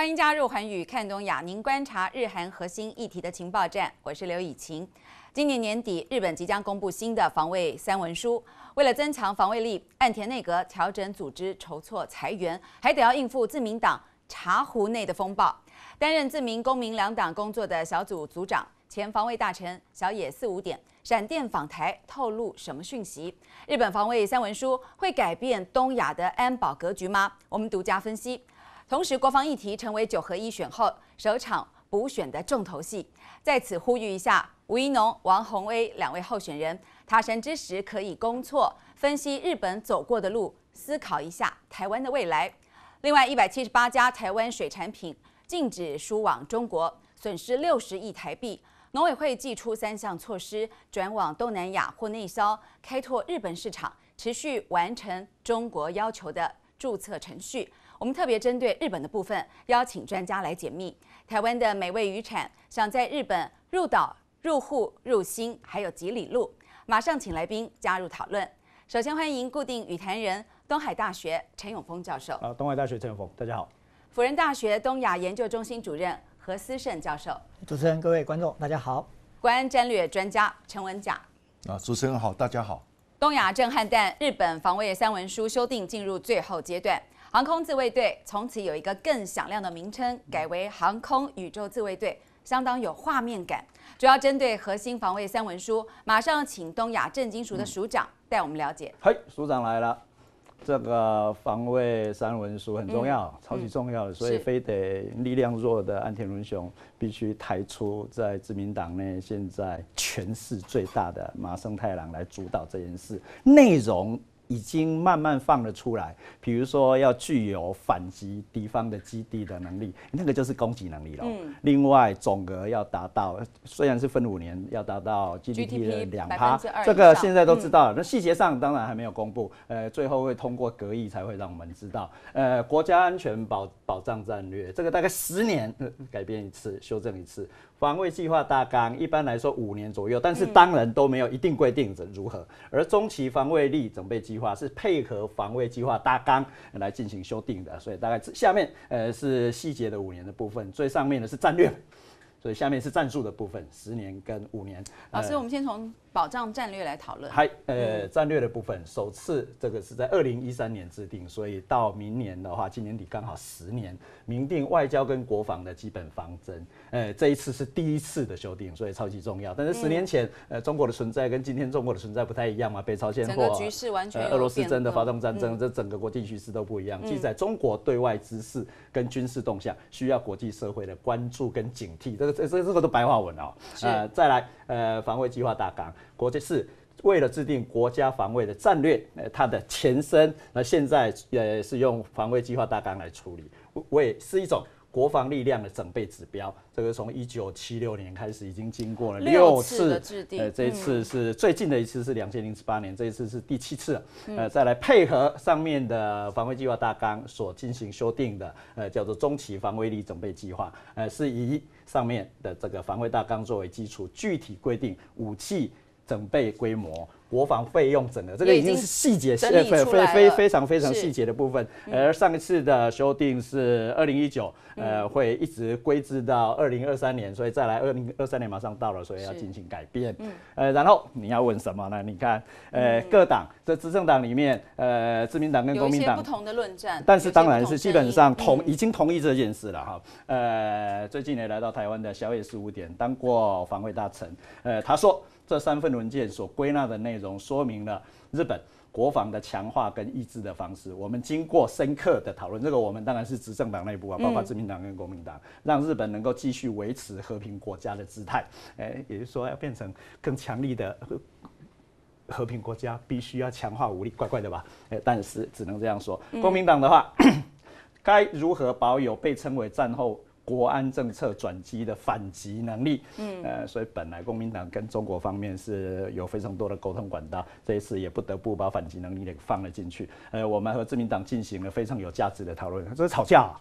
欢迎加入韩语看懂亚您观察日韩核心议题的情报站，我是刘以晴。今年年底，日本即将公布新的防卫三文书。为了增强防卫力，岸田内阁调整组织、筹措裁员，还得要应付自民党茶壶内的风暴。担任自民、公民两党工作的小组组长、前防卫大臣小野四五点闪电访台，透露什么讯息？日本防卫三文书会改变东亚的安保格局吗？我们独家分析。同时，国防议题成为九合一选后首场补选的重头戏。在此呼吁一下，吴怡农、王宏威两位候选人，他山之石可以攻错，分析日本走过的路，思考一下台湾的未来。另外，一百七十八家台湾水产品禁止输往中国，损失六十亿台币。农委会祭出三项措施，转往东南亚或内销，开拓日本市场，持续完成中国要求的注册程序。我们特别针对日本的部分，邀请专家来解密台湾的美味渔产，想在日本入岛、入户、入心，还有几里路。马上请来宾加入讨论。首先欢迎固定羽坛人东海大学陈永峰教授。啊，东海大学陈永峰，大家好。辅仁大学东亚研究中心主任何思胜教授。主持人、各位观众，大家好。国安战略专家陈文甲。啊，主持人好，大家好。东亚震撼弹，日本防卫三文书修订进入最后阶段。航空自卫队从此有一个更响亮的名称，改为航空宇宙自卫队，相当有画面感。主要针对核心防卫三文书，马上请东亚正经署的署长带我们了解。嘿，署长来了，这个防卫三文书很重要，超级重要，所以非得力量弱的安田伦雄必须抬出在自民党内现在权势最大的麻生太郎来主导这件事。内容。已经慢慢放了出来，比如说要具有反击敌方的基地的能力，那个就是攻击能力了。嗯。另外，总额要达到，虽然是分五年，要达到 GDP 的两趴，这个现在都知道了。那细节上当然还没有公布，呃，最后会通过决议才会让我们知道。呃，国家安全保保障战略，这个大概十年改变一次，修正一次。防卫计划大纲一般来说五年左右，但是当然都没有一定规定着如何。而中期防卫力准备计划是配合防卫计划大纲来进行修订的，所以大概下面呃是细节的五年的部分，最上面的是战略，所以下面是战术的部分，十年跟五年。老师，我们先从。保障战略来讨论。还呃，战略的部分首次这个是在二零一三年制定，所以到明年的话，今年底刚好十年，明定外交跟国防的基本方针。呃，这一次是第一次的修订，所以超级重要。但是十年前，呃，中国的存在跟今天中国的存在不太一样嘛，北朝鲜或俄罗斯真的发动战争，这整个国际局势都不一样。记载中国对外姿势跟军事动向，需要国际社会的关注跟警惕。这个这这这个都白话文哦。呃，再来，呃，防卫计划大纲。国际是为了制定国家防卫的战略，呃，它的前身，那现在呃是用防卫计划大纲来处理，为是一种国防力量的整备指标。这个从一九七六年开始，已经经过了六次的制定，呃，这一次是最近的一次是两千零十八年，这一次是第七次，呃，再来配合上面的防卫计划大纲所进行修订的，呃，叫做中期防卫力整备计划，呃，是以上面的这个防卫大纲作为基础，具体规定武器。整备规模、国防费用整的，这个已经是细节，呃，非非非常非常细节的部分。而上一次的修订是二零一九，呃，会一直规制到二零二三年，所以再来二零二三年马上到了，所以要进行改变。嗯，呃，然后你要问什么呢？你看，呃，各党在执政党里面，呃，自民党跟国民党不同的论战，但是当然是基本上同已经同意这件事了哈。呃，最近呢来到台湾的小野十五点当过防卫大臣，呃，他说。这三份文件所归纳的内容，说明了日本国防的强化跟抑制的方式。我们经过深刻的讨论，这个我们当然是执政党内部啊，包括自民党跟国民党，让日本能够继续维持和平国家的姿态。哎，也就是说，要变成更强力的和平国家，必须要强化武力，怪怪的吧？诶，但是只能这样说。公民党的话，该如何保有被称为战后？国安政策转机的反击能力，嗯呃，所以本来国民党跟中国方面是有非常多的沟通管道，这一次也不得不把反击能力给放了进去。呃，我们和自民党进行了非常有价值的讨论，这是吵架。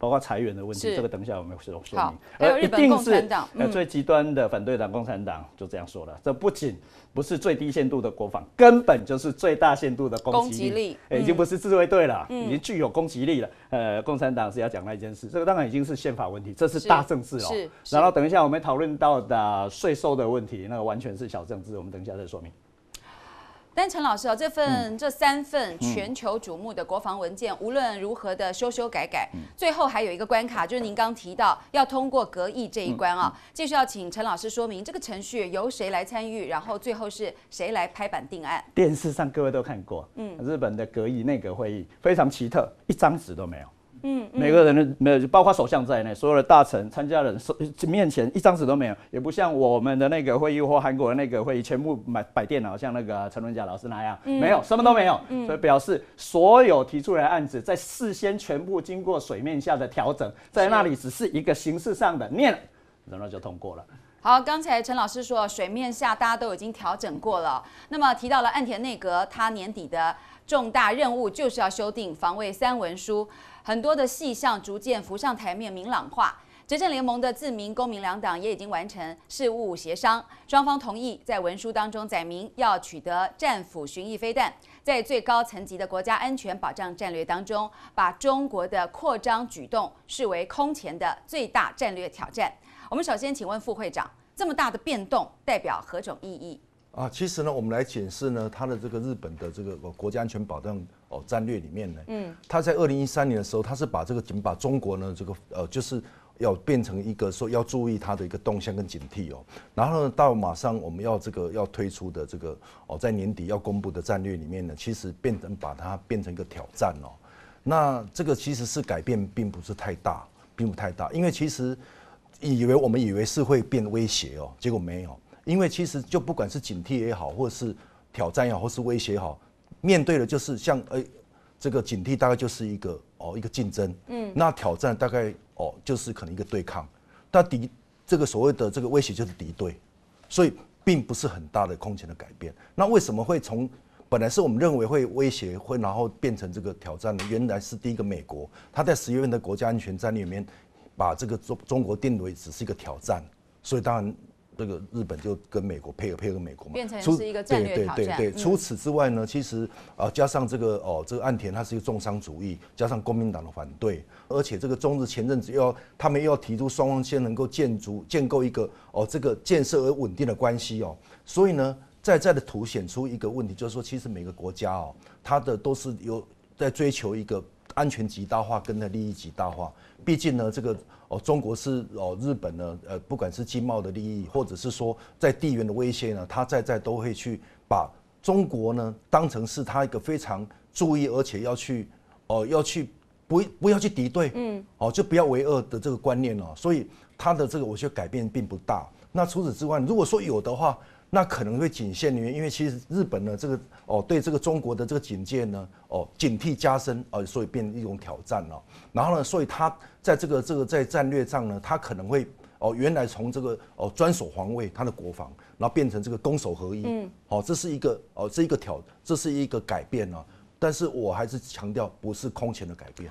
包括裁员的问题，这个等一下我们有说明。而一定是呃最极端的反对党共产党就这样说了，这不仅不是最低限度的国防，根本就是最大限度的攻击力，已经不是自卫队了，已经具有攻击力了。呃，共产党是要讲那一件事，这个当然已经是宪法问题，这是大政治哦。然后等一下我们讨论到的税收的问题，那个完全是小政治，我们等一下再说明。但陈老师啊，这份这三份全球瞩目的国防文件，无论如何的修修改改，最后还有一个关卡，就是您刚提到要通过阁议这一关啊。继续要请陈老师说明，这个程序由谁来参与，然后最后是谁来拍板定案？电视上各位都看过，嗯，日本的阁议内阁会议非常奇特，一张纸都没有。嗯，每个人的没有，包括首相在内，所有的大臣、参加人手面前一张纸都没有，也不像我们的那个会议或韩国的那个会议，全部摆摆电脑，像那个陈文佳老师那样，没有什么都没有，所以表示所有提出来的案子在事先全部经过水面下的调整，在那里只是一个形式上的念，然后就通过了。好，刚才陈老师说水面下大家都已经调整过了，那么提到了岸田内阁他年底的。重大任务就是要修订防卫三文书，很多的细项逐渐浮上台面明朗化。执政联盟的自民、公民两党也已经完成事务协商，双方同意在文书当中载明要取得战斧巡弋飞弹，在最高层级的国家安全保障战略当中，把中国的扩张举动视为空前的最大战略挑战。我们首先请问副会长，这么大的变动代表何种意义？啊，其实呢，我们来解释呢，它的这个日本的这个国家安全保障哦战略里面呢，嗯，它在二零一三年的时候，它是把这个仅把中国呢这个呃就是要变成一个说要注意它的一个动向跟警惕哦，然后到马上我们要这个要推出的这个哦在年底要公布的战略里面呢，其实变成把它变成一个挑战哦，那这个其实是改变并不是太大，并不太大，因为其实以为我们以为是会变威胁哦，结果没有。因为其实就不管是警惕也好，或是挑战也好，或是威胁也好，面对的就是像诶，这个警惕大概就是一个哦一个竞争，嗯，那挑战大概哦就是可能一个对抗，但敌这个所谓的这个威胁就是敌对，所以并不是很大的空前的改变。那为什么会从本来是我们认为会威胁，会然后变成这个挑战呢？原来是第一个美国，他在十月份的国家安全战略里面把这个中中国定位只是一个挑战，所以当然。这个日本就跟美国配合配合美国嘛，变成是一个战略挑对对对除此之外呢，其实啊，加上这个哦，这个岸田他是一个重商主义，加上国民党的反对，而且这个中日前阵子要他们又要提出双方先能够建筑建构一个哦这个建设而稳定的关系哦，所以呢，在这的凸显出一个问题，就是说其实每个国家哦，它的都是有在追求一个。安全极大化跟它利益极大化，毕竟呢，这个哦，中国是哦，日本呢，呃，不管是经贸的利益，或者是说在地缘的威胁呢，它在在都会去把中国呢当成是他一个非常注意，而且要去哦，要去不不要去敌对，嗯，哦，就不要为恶的这个观念哦，所以他的这个我觉得改变并不大。那除此之外，如果说有的话。那可能会仅限于，因为其实日本呢，这个哦，对这个中国的这个警戒呢，哦，警惕加深，哦，所以变成一种挑战了。然后呢，所以他在这个这个在战略上呢，他可能会哦，原来从这个哦专守防卫他的国防，然后变成这个攻守合一。嗯。好，这是一个哦，这一个挑，这是一个改变呢。但是我还是强调，不是空前的改变。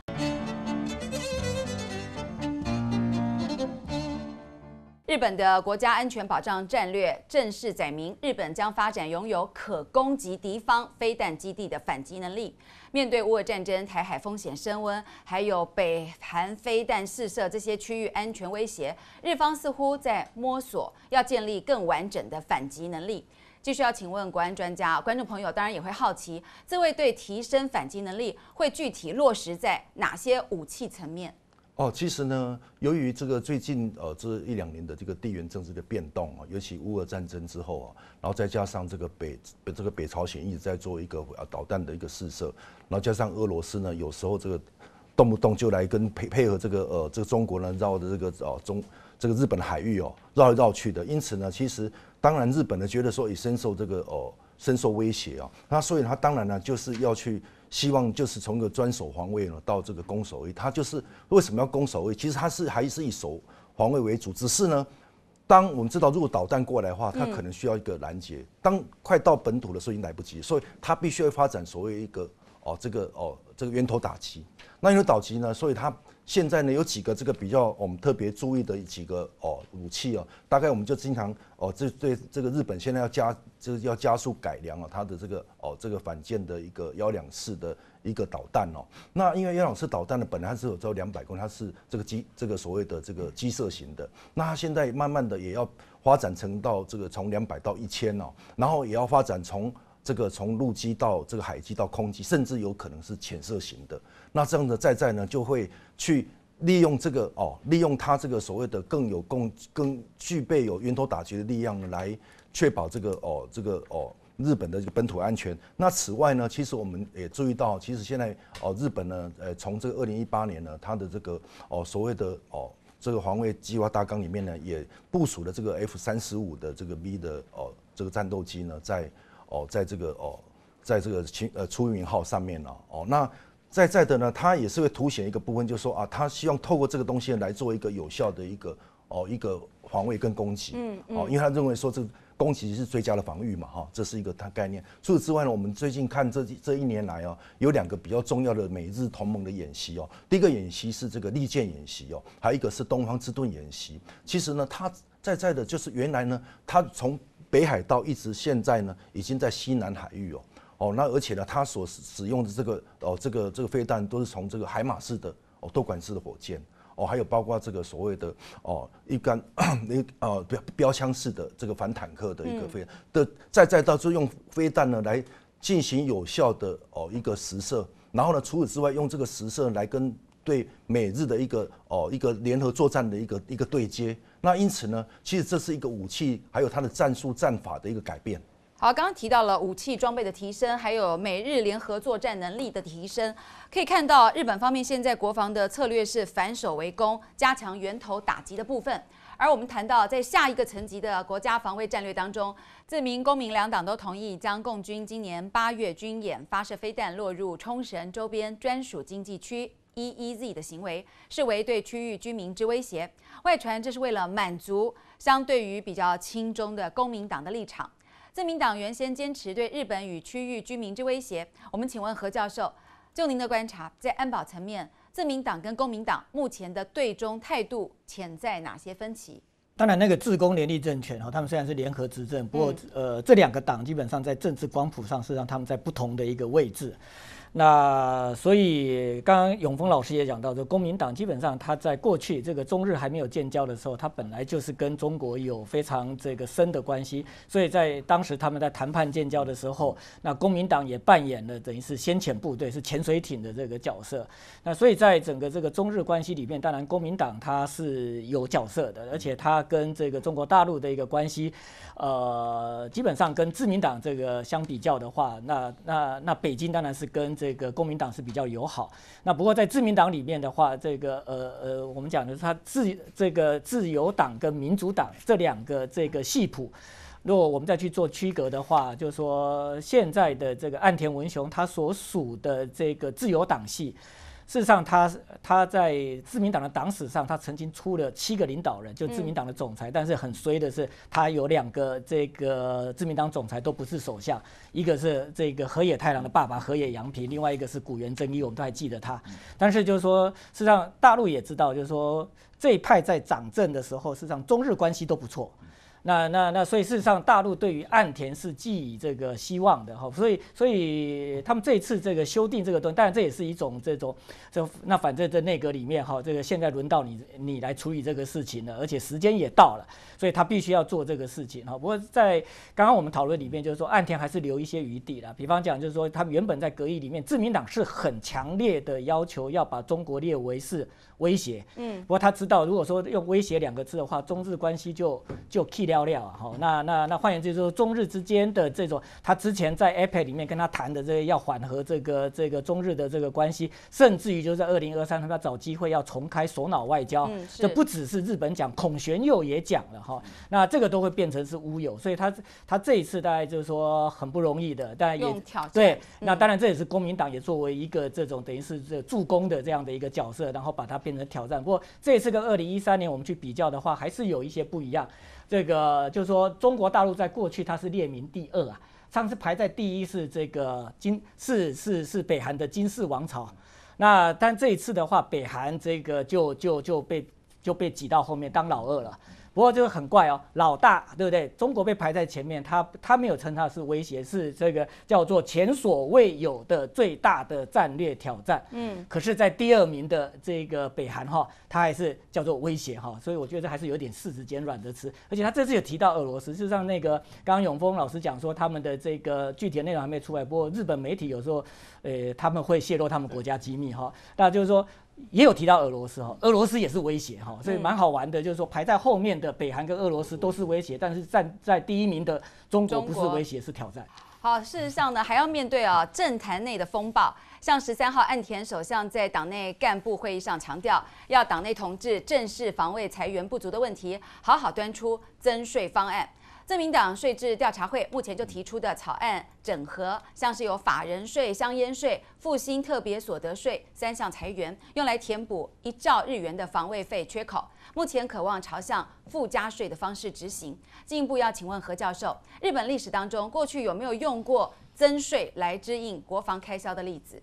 日本的国家安全保障战略正式载明，日本将发展拥有可攻击敌方飞弹基地的反击能力。面对乌俄战争、台海风险升温，还有北韩飞弹试射这些区域安全威胁，日方似乎在摸索要建立更完整的反击能力。继续要请问国安专家，观众朋友当然也会好奇，自卫队提升反击能力会具体落实在哪些武器层面？哦，其实呢，由于这个最近呃这一两年的这个地缘政治的变动啊，尤其乌俄战争之后啊，然后再加上这个北这个北朝鲜一直在做一个呃导弹的一个试射，然后加上俄罗斯呢有时候这个动不动就来跟配配合这个呃这个中国呢绕的这个哦中这个日本海域哦绕来绕去的，因此呢，其实当然日本呢觉得说也深受这个哦深受威胁啊，那所以它当然呢就是要去。希望就是从一个专守防卫呢，到这个攻守位，他就是为什么要攻守位？其实他是还是以守防卫为主，只是呢，当我们知道如果导弹过来的话，它可能需要一个拦截，当快到本土的时候已经来不及，所以它必须要发展所谓一个哦这个哦这个源头打击。那因为打期呢，所以它。现在呢，有几个这个比较我们特别注意的几个哦武器哦，大概我们就经常哦，这对这个日本现在要加就是要加速改良哦，它的这个哦这个反舰的一个幺两式的一个导弹哦。那因为幺两式导弹呢本来是有只有两百公它是这个机这个所谓的这个机射型的，那它现在慢慢的也要发展成到这个从两百到一千哦，然后也要发展从。这个从陆基到这个海基到空基，甚至有可能是潜射型的。那这样的在在呢，就会去利用这个哦，利用它这个所谓的更有共更具备有源头打击的力量来确保这个哦这个哦日本的本土安全。那此外呢，其实我们也注意到，其实现在哦日本呢，呃从这个二零一八年呢，它的这个哦所谓的哦这个防卫计划大纲里面呢，也部署了这个 F 三十五的这个 V 的哦这个战斗机呢在。哦，在这个哦，在这个青呃出云号上面了哦，那在在的呢，他也是会凸显一个部分，就是说啊，他希望透过这个东西来做一个有效的一个哦一个防卫跟攻击，嗯，哦，因为他认为说这攻击是最佳的防御嘛哈，这是一个它概念。除此之外呢，我们最近看这这一年来哦，有两个比较重要的美日同盟的演习哦，第一个演习是这个利剑演习哦，还有一个是东方之盾演习。其实呢，他在在的就是原来呢，他从北海道一直现在呢，已经在西南海域哦，哦，那而且呢，它所使使用的这个哦，这个这个飞弹都是从这个海马式的哦，多管式的火箭哦，还有包括这个所谓的哦，一杆那呃标标枪式的这个反坦克的一个飞弹的，再再到就用飞弹呢来进行有效的哦一个实射，然后呢，除此之外，用这个实射来跟对美日的一个哦一个联合作战的一个一个对接。那因此呢，其实这是一个武器，还有它的战术战法的一个改变。好，刚刚提到了武器装备的提升，还有美日联合作战能力的提升，可以看到日本方面现在国防的策略是反守为攻，加强源头打击的部分。而我们谈到在下一个层级的国家防卫战略当中，自民、公民两党都同意将共军今年八月军演发射飞弹落入冲绳周边专属经济区。E E Z 的行为视为对区域居民之威胁，外传这是为了满足相对于比较亲中的公民党的立场。自民党原先坚持对日本与区域居民之威胁。我们请问何教授，就您的观察，在安保层面，自民党跟公民党目前的对中态度潜在哪些分歧？当然，那个自公联立政权哈，他们虽然是联合执政，不过呃，这两个党基本上在政治光谱上是让他们在不同的一个位置。那所以，刚刚永峰老师也讲到，这国民党基本上他在过去这个中日还没有建交的时候，他本来就是跟中国有非常这个深的关系，所以在当时他们在谈判建交的时候，那国民党也扮演了等于是先遣部队是潜水艇的这个角色。那所以在整个这个中日关系里面，当然国民党它是有角色的，而且它跟这个中国大陆的一个关系，呃，基本上跟自民党这个相比较的话，那那那北京当然是跟。这个公民党是比较友好，那不过在自民党里面的话，这个呃呃，我们讲的是他自这个自由党跟民主党这两个这个系谱，如果我们再去做区隔的话，就说现在的这个岸田文雄他所属的这个自由党系。事实上，他他在自民党的党史上，他曾经出了七个领导人，就自民党的总裁。但是很衰的是，他有两个这个自民党总裁都不是首相，一个是这个河野太郎的爸爸河野洋平，另外一个是古原真一，我们都还记得他。但是就是说，事实上大陆也知道，就是说这一派在掌政的时候，事实上中日关系都不错。那那那，所以事实上，大陆对于岸田是寄予这个希望的哈，所以所以他们这一次这个修订这个东，当然这也是一种这种这那反正在内阁里面哈，这个现在轮到你你来处理这个事情了，而且时间也到了，所以他必须要做这个事情哈。不过在刚刚我们讨论里面，就是说岸田还是留一些余地了，比方讲就是说他原本在革议里面，自民党是很强烈的要求要把中国列为是威胁，嗯，不过他知道如果说用威胁两个字的话，中日关系就就 key。聊聊啊，哈，那那那换言之，就说中日之间的这种，他之前在 a p e c 里面跟他谈的，这要缓和这个这个中日的这个关系，甚至于就在二零二三，他要找机会要重开首脑外交，这不只是日本讲，孔玄佑也讲了哈，那这个都会变成是乌有，所以他他这一次大概就是说很不容易的，但也对，那当然这也是公民党也作为一个这种等于是这助攻的这样的一个角色，然后把它变成挑战，不过这次跟二零一三年我们去比较的话，还是有一些不一样。这个就是说，中国大陆在过去它是列名第二啊，上次排在第一是这个金是是是北韩的金氏王朝，那但这一次的话，北韩这个就就就被就被挤到后面当老二了。不过就是很怪哦，老大，对不对？中国被排在前面，他他没有称他是威胁，是这个叫做前所未有的最大的战略挑战。嗯，可是，在第二名的这个北韩哈，他还是叫做威胁哈，所以我觉得还是有点四字捡软的吃。而且他这次有提到俄罗斯，事实上那个刚刚永峰老师讲说，他们的这个具体内容还没出来。不过日本媒体有时候，呃，他们会泄露他们国家机密哈，那就是说。也有提到俄罗斯哈，俄罗斯也是威胁哈，所以蛮好玩的，就是说排在后面的北韩跟俄罗斯都是威胁，但是站在第一名的中国不是威胁是挑战。好，事实上呢，还要面对啊政坛内的风暴，像十三号岸田首相在党内干部会议上强调，要党内同志正视防卫裁员不足的问题，好好端出增税方案。自民党税制调查会目前就提出的草案整合，像是有法人税、香烟税、复兴特别所得税三项裁员，用来填补一兆日元的防卫费缺口。目前渴望朝向附加税的方式执行。进一步要请问何教授，日本历史当中过去有没有用过增税来支应国防开销的例子？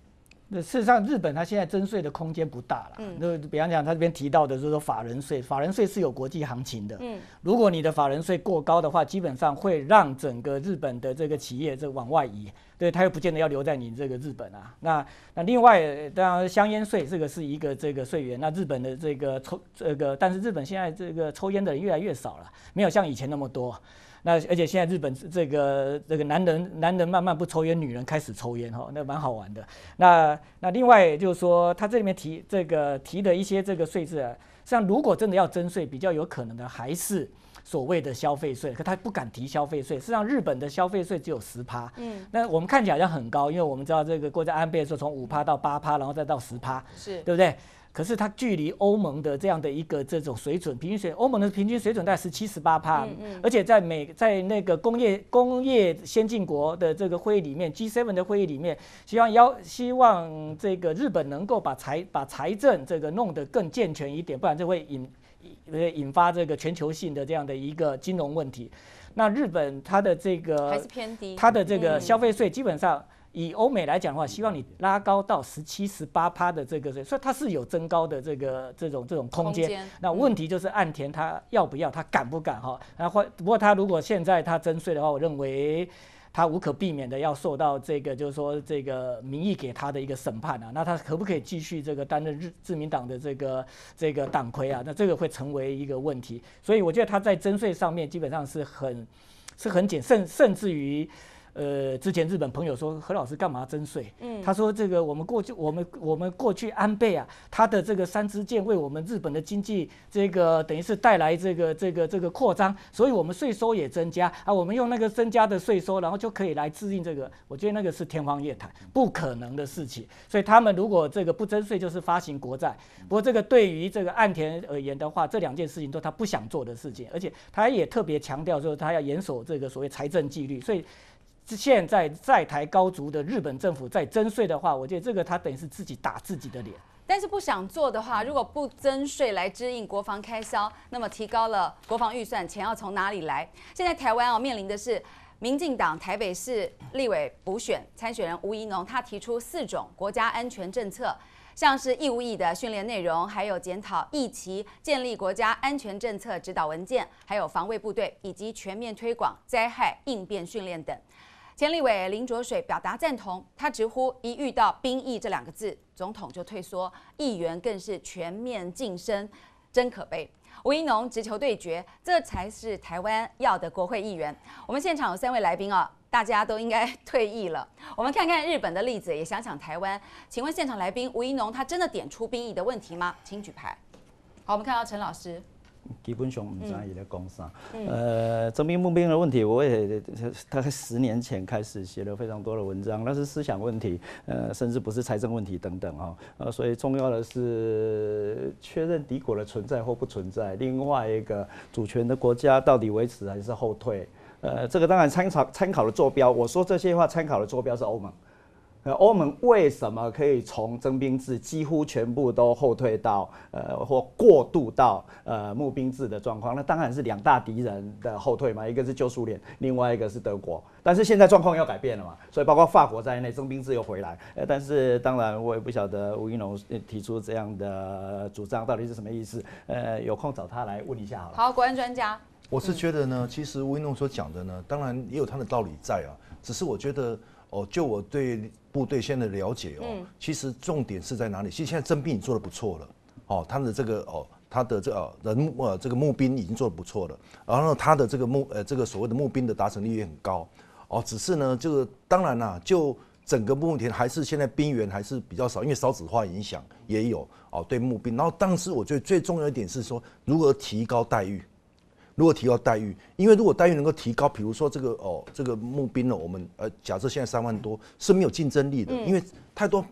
那事实上，日本它现在征税的空间不大了。那比方讲，它这边提到的是说法人税，法人税是有国际行情的。如果你的法人税过高的话，基本上会让整个日本的这个企业这往外移，对，它又不见得要留在你这个日本啊。那那另外，当然香烟税这个是一个这个税源。那日本的这个抽这个，但是日本现在这个抽烟的人越来越少了，没有像以前那么多。那而且现在日本这个这个男人男人慢慢不抽烟，女人开始抽烟哈，那蛮好玩的。那那另外就是说，他这里面提这个提的一些这个税制，啊，像如果真的要征税，比较有可能的还是。所谓的消费税，可他不敢提消费税。事实上，日本的消费税只有十趴。嗯，那我们看起来好像很高，因为我们知道这个国家安倍说从五趴到八趴，然后再到十趴，是，对不对？可是它距离欧盟的这样的一个这种水准，平均水，欧盟的平均水准在十七、十八帕。而且在美，在那个工业工业先进国的这个会议里面 g seven 的会议里面，希望要希望这个日本能够把财把财政这个弄得更健全一点，不然就会引。呃，引发这个全球性的这样的一个金融问题。那日本它的这个还是偏低，它的这个消费税基本上以欧美来讲的话，希望你拉高到十七、十八趴的这个税，所以它是有增高的这个这种这种空间。那问题就是岸田他要不要，他敢不敢哈？然后不过他如果现在他征税的话，我认为。他无可避免的要受到这个，就是说这个民意给他的一个审判啊，那他可不可以继续这个担任日自民党的这个这个党魁啊？那这个会成为一个问题，所以我觉得他在征税上面基本上是很是很谨慎，甚至于。呃，之前日本朋友说何老师干嘛征税？嗯，他说这个我们过去，我们我们过去安倍啊，他的这个三支箭为我们日本的经济，这个等于是带来这个这个这个扩张，所以我们税收也增加啊，我们用那个增加的税收，然后就可以来制定这个。我觉得那个是天方夜谭，不可能的事情。所以他们如果这个不征税，就是发行国债。不过这个对于这个岸田而言的话，这两件事情都他不想做的事情，而且他也特别强调说他要严守这个所谓财政纪律，所以。现在在台高足的日本政府在征税的话，我觉得这个他等于是自己打自己的脸。但是不想做的话，如果不征税来支应国防开销，那么提高了国防预算，钱要从哪里来？现在台湾啊，面临的是民进党台北市立委补选参选人吴怡农，他提出四种国家安全政策，像是义务役的训练内容，还有检讨义旗、建立国家安全政策指导文件，还有防卫部队，以及全面推广灾害应变训练等。前立伟、林卓水表达赞同，他直呼一遇到兵役这两个字，总统就退缩，议员更是全面晋升，真可悲。吴怡农直球对决，这才是台湾要的国会议员。我们现场有三位来宾啊，大家都应该退役了。我们看看日本的例子，也想想台湾。请问现场来宾吴怡农，他真的点出兵役的问题吗？请举牌。好，我们看到陈老师。基本上唔专业嘅工商，呃征兵募兵的问题，我也大概十年前开始写了非常多的文章，那是思想问题，呃甚至不是财政问题等等啊，呃所以重要的是确认敌国的存在或不存在，另外一个主权的国家到底维持还是后退，呃这个当然参考参考的坐标，我说这些话参考的坐标是欧盟。呃，欧盟为什么可以从征兵制几乎全部都后退到呃或过渡到呃募兵制的状况？那当然是两大敌人的后退嘛，一个是旧苏联，另外一个是德国。但是现在状况又改变了嘛，所以包括法国在内，征兵制又回来。呃，但是当然我也不晓得吴英龙提出这样的主张到底是什么意思。呃，有空找他来问一下好了。好，国安专家，我是觉得呢，其实吴英龙所讲的呢，当然也有他的道理在啊，只是我觉得。哦，就我对部队现在的了解哦，其实重点是在哪里？其实现在征兵做的不错了，哦，他们的这个哦，他的这人呃，这个募兵已经做的不错了，然后他的这个募呃，这个所谓的募兵的达成率也很高，哦，只是呢，这个当然啦，就整个目前还是现在兵源还是比较少，因为少子化影响也有哦，对募兵。然后，当时我觉得最重要一点是说，如何提高待遇。如果提高待遇，因为如果待遇能够提高，比如说这个哦，这个募兵呢，我们呃假设现在三万多是没有竞争力的，因为太多，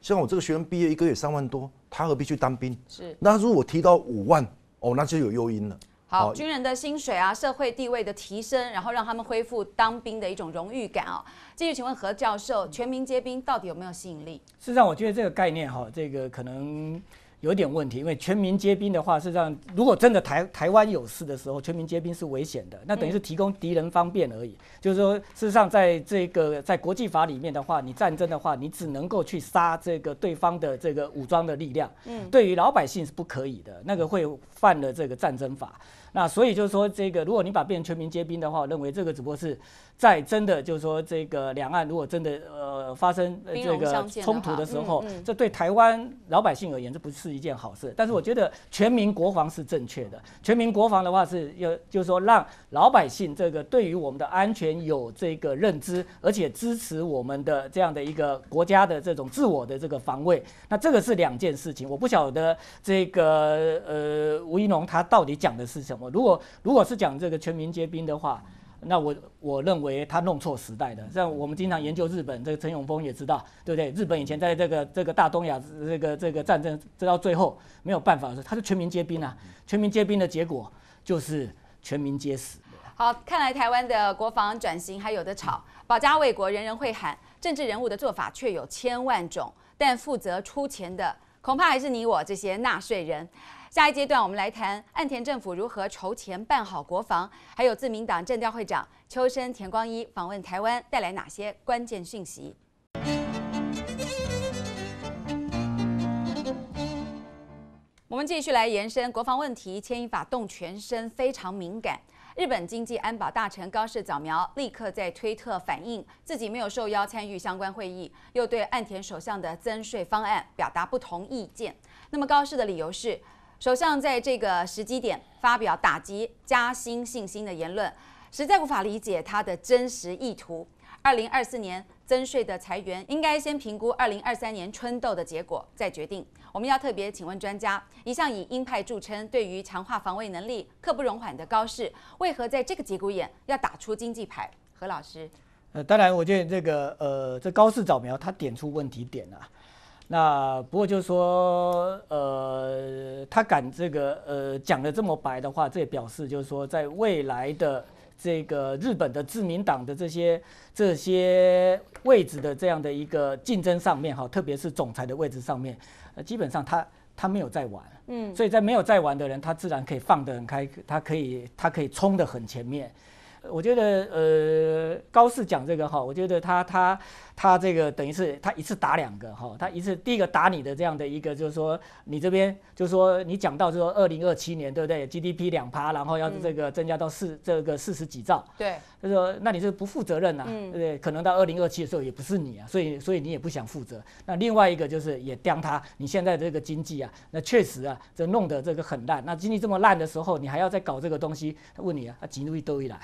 像我这个学员毕业一个月三万多，他何必去当兵？是。那如果提到五万，哦，那就有诱因了。好，军人的薪水啊，社会地位的提升，然后让他们恢复当兵的一种荣誉感啊。继续请问何教授，全民皆兵到底有没有吸引力？事实上，我觉得这个概念哈，这个可能。有点问题，因为全民皆兵的话事实上如果真的台台湾有事的时候，全民皆兵是危险的，那等于是提供敌人方便而已。就是说，事实上，在这个在国际法里面的话，你战争的话，你只能够去杀这个对方的这个武装的力量，嗯，对于老百姓是不可以的，那个会犯了这个战争法。那所以就是说，这个如果你把变成全民皆兵的话，我认为这个只不过是。在真的就是说，这个两岸如果真的呃发生这个冲突的时候，这对台湾老百姓而言这不是一件好事。但是我觉得全民国防是正确的。全民国防的话是要就是说让老百姓这个对于我们的安全有这个认知，而且支持我们的这样的一个国家的这种自我的这个防卫。那这个是两件事情。我不晓得这个呃吴一农他到底讲的是什么。如果如果是讲这个全民皆兵的话。那我我认为他弄错时代的，像我们经常研究日本，这个陈永峰也知道，对不对？日本以前在这个这个大东亚这个这个战争，直到最后没有办法的时候，他是全民皆兵啊，全民皆兵的结果就是全民皆死。好，看来台湾的国防转型还有的吵，保家卫国人人会喊，政治人物的做法却有千万种，但负责出钱的恐怕还是你我这些纳税人。下一阶段，我们来谈岸田政府如何筹钱办好国防，还有自民党政调会长秋生田光一访问台湾带来哪些关键讯息？我们继续来延伸国防问题，牵一发动全身，非常敏感。日本经济安保大臣高市早苗立刻在推特反映，自己没有受邀参与相关会议，又对岸田首相的增税方案表达不同意见。那么高市的理由是。首相在这个时机点发表打击加薪信心的言论，实在无法理解他的真实意图。二零二四年增税的裁员应该先评估二零二三年春斗的结果再决定。我们要特别请问专家，一向以鹰派著称，对于强化防卫能力刻不容缓的高市，为何在这个节骨眼要打出经济牌？何老师，呃，当然，我觉得这个呃，这高市早苗他点出问题点了。那不过就是说，呃，他敢这个呃讲的这么白的话，这也表示就是说，在未来的这个日本的自民党的这些这些位置的这样的一个竞争上面哈，特别是总裁的位置上面，呃，基本上他他没有在玩，嗯，所以在没有在玩的人，他自然可以放得很开，他可以他可以冲得很前面。我觉得呃高市讲这个哈，我觉得他他。他这个等于是他一次打两个哈，他一次第一个打你的这样的一个，就是说你这边就是说你讲到就是说二零二七年对不对？GDP 两趴，然后要这个增加到四这个四十几兆，对，他说那你是不负责任呐，对不对？可能到二零二七的时候也不是你啊，所以所以你也不想负责。那另外一个就是也刁他，你现在这个经济啊，那确实啊这弄得这个很烂。那经济这么烂的时候，你还要再搞这个东西，他问你啊，他路一兜一来？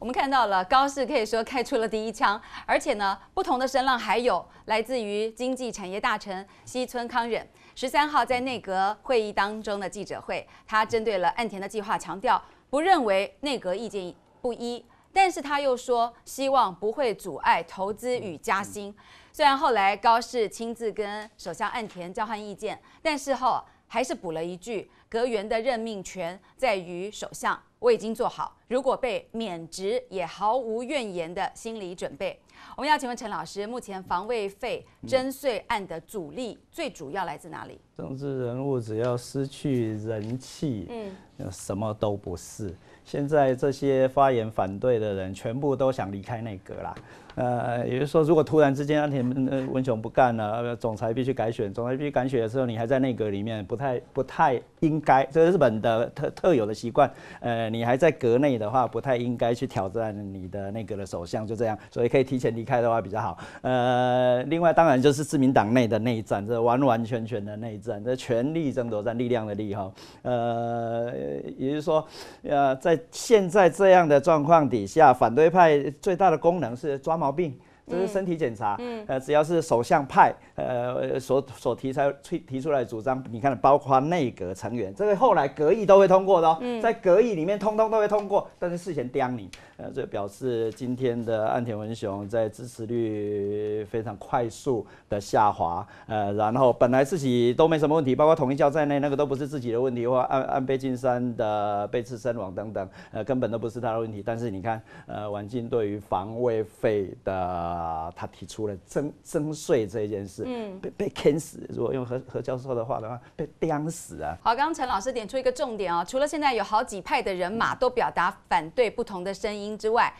我们看到了高市可以说开出了第一枪，而且呢，不同的声浪还有来自于经济产业大臣西村康忍。十三号在内阁会议当中的记者会，他针对了岸田的计划强调不认为内阁意见不一，但是他又说希望不会阻碍投资与加薪。虽然后来高市亲自跟首相岸田交换意见，但事后还是补了一句阁员的任命权在于首相。我已经做好，如果被免职也毫无怨言的心理准备。我们要请问陈老师，目前防卫费征税案的阻力最主要来自哪里？政治人物只要失去人气，嗯。什么都不是。现在这些发言反对的人，全部都想离开内阁啦。呃，也就是说，如果突然之间安田文雄不干了，总裁必须改选，总裁必须改选的时候，你还在内阁里面，不太不太应该。这是日本的特特有的习惯。呃，你还在阁内的话，不太应该去挑战你的内阁的首相。就这样，所以可以提前离开的话比较好。呃，另外当然就是自民党内的内战，这完完全全的内战，这权力争夺战，力量的力哈。呃。也就是说，呃，在现在这样的状况底下，反对派最大的功能是抓毛病，这是身体检查。嗯，呃，只要是首相派，呃，所所提出来提提出来的主张，你看，包括内阁成员，这个后来隔议都会通过的哦，在隔议里面通通都会通过，但是事前刁你。呃，这表示今天的岸田文雄在支持率非常快速的下滑。呃，然后本来自己都没什么问题，包括统一教在内，那个都不是自己的问题。或按安倍晋三的被刺身亡等等，呃，根本都不是他的问题。但是你看，呃，晚进对于防卫费的他提出了增增税这一件事，嗯，被被坑死，如果用何何教授的话的话，被釘死啊。好，刚刚陈老师点出一个重点啊，除了现在有好几派的人马都表达反对不同的声音。之外，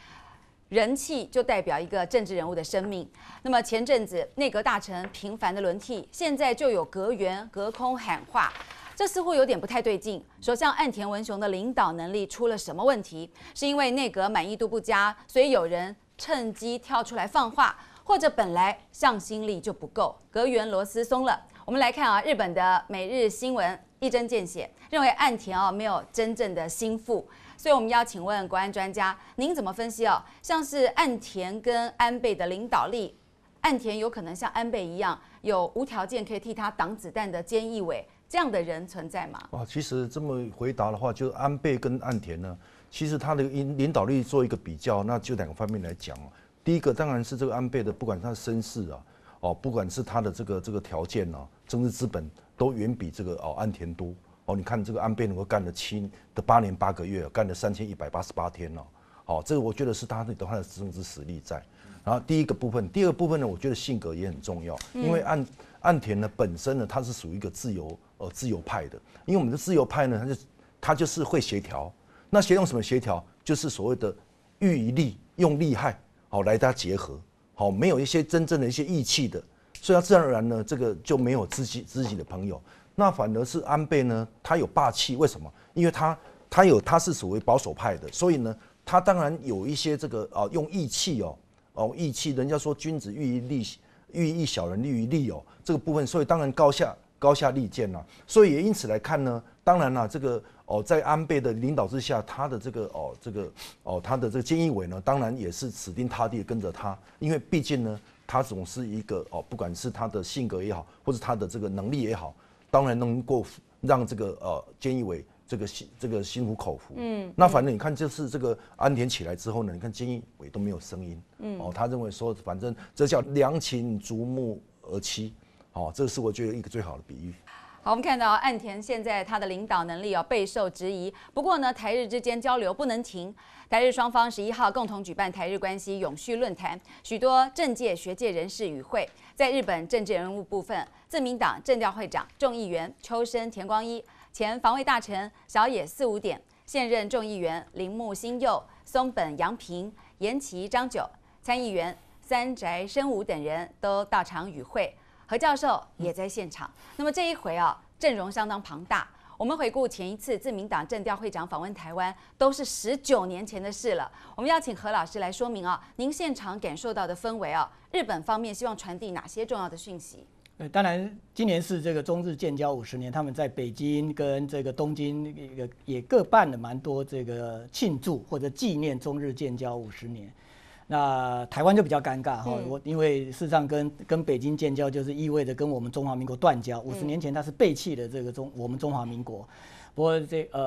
人气就代表一个政治人物的生命。那么前阵子内阁大臣频繁的轮替，现在就有阁员隔空喊话，这似乎有点不太对劲。首相岸田文雄的领导能力出了什么问题？是因为内阁满意度不佳，所以有人趁机跳出来放话，或者本来向心力就不够，阁员螺丝松了。我们来看啊，日本的《每日新闻》一针见血，认为岸田啊没有真正的心腹。所以我们要请问国安专家，您怎么分析哦？像是岸田跟安倍的领导力，岸田有可能像安倍一样有无条件可以替他挡子弹的菅义伟这样的人存在吗？哇，其实这么回答的话，就安倍跟岸田呢，其实他的领领导力做一个比较，那就两个方面来讲哦。第一个当然是这个安倍的，不管他的身世啊，哦，不管是他的这个这个条件啊，政治资本都远比这个哦岸田多。哦，你看这个安倍能够干了七的八年八个月，干了三千一百八十八天了。好，这个我觉得是他的他的政治实力在。然后第一个部分，第二部分呢，我觉得性格也很重要。因为岸岸田呢本身呢，他是属于一个自由呃自由派的。因为我们的自由派呢，他就他就是会协调。那协用什么协调？就是所谓的欲意利用利害，好来他结合。好，没有一些真正的一些义气的，所以他自然而然呢，这个就没有自己自己的朋友。那反而是安倍呢，他有霸气，为什么？因为他他有他是属于保守派的，所以呢，他当然有一些这个啊用义气哦哦义气，人家说君子喻于利，喻于小人喻于利哦这个部分，所以当然高下高下立见了。所以也因此来看呢，当然了，这个哦在安倍的领导之下，他的这个哦这个哦他的这个菅义伟呢，当然也是死钉他地跟着他，因为毕竟呢，他总是一个哦不管是他的性格也好，或者他的这个能力也好。当然能够让这个呃，菅一委这个心这个心服口服。嗯，那反正你看，就是这个安田起来之后呢，你看菅一委都没有声音。嗯，哦，他认为说，反正这叫良禽逐木而栖。哦，这是我觉得一个最好的比喻。好，我们看到岸田现在他的领导能力哦备受质疑。不过呢，台日之间交流不能停。台日双方十一号共同举办台日关系永续论坛，许多政界学界人士与会。在日本政治人物部分。自民党政调会长众议员秋生田光一、前防卫大臣小野四五点、现任众议员铃木新佑、松本洋平、岩崎张九、参议员三宅伸武等人都到场与会，何教授也在现场。那么这一回啊，阵容相当庞大。我们回顾前一次自民党政调会长访问台湾，都是十九年前的事了。我们要请何老师来说明啊，您现场感受到的氛围啊，日本方面希望传递哪些重要的讯息？呃，当然，今年是这个中日建交五十年，他们在北京跟这个东京也也各办了蛮多这个庆祝或者纪念中日建交五十年。那台湾就比较尴尬哈，我因为事实上跟跟北京建交就是意味着跟我们中华民国断交，五十年前他是背弃了这个中我们中华民国。不过这呃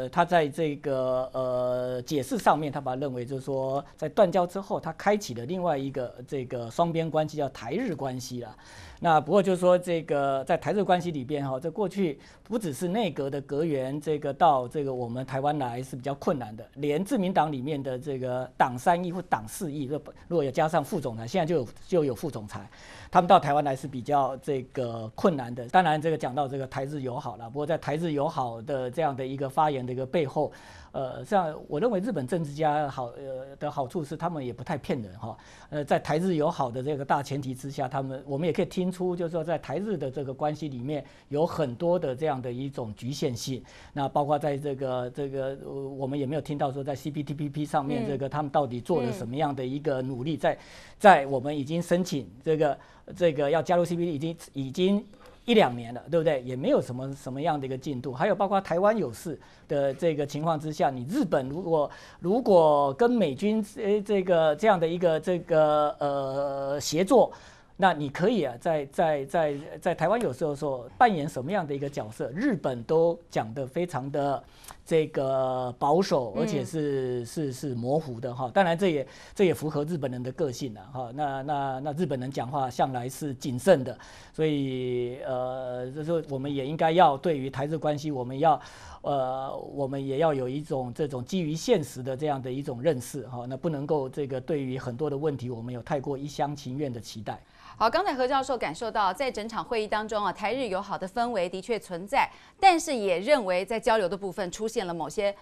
呃，他在这个呃解释上面，他把认为就是说，在断交之后，他开启了另外一个这个双边关系，叫台日关系了。那不过就是说，这个在台日关系里边哈，这过去不只是内阁的阁员这个到这个我们台湾来是比较困难的，连自民党里面的这个党三议或党四议，如果如果有加上副总裁，现在就有就有副总裁。他们到台湾来是比较这个困难的。当然，这个讲到这个台日友好了，不过在台日友好的这样的一个发言的一个背后。呃，像我认为日本政治家好呃的好处是，他们也不太骗人哈。呃，在台日友好的这个大前提之下，他们我们也可以听出，就是说在台日的这个关系里面有很多的这样的一种局限性。那包括在这个这个，我们也没有听到说在 CPTPP 上面这个他们到底做了什么样的一个努力，在在我们已经申请这个这个要加入 CPT 已经已经。一两年了，对不对？也没有什么什么样的一个进度。还有包括台湾有事的这个情况之下，你日本如果如果跟美军诶这个这样的一个这个呃协作，那你可以啊，在在在在台湾有事的时候扮演什么样的一个角色？日本都讲得非常的。这个保守，而且是是是模糊的哈。当然，这也这也符合日本人的个性了哈。那那那日本人讲话向来是谨慎的，所以呃，就是我们也应该要对于台日关系，我们要呃，我们也要有一种这种基于现实的这样的一种认识哈。那不能够这个对于很多的问题，我们有太过一厢情愿的期待。好，刚才何教授感受到，在整场会议当中啊，台日友好的氛围的确存在，但是也认为在交流的部分出现了某些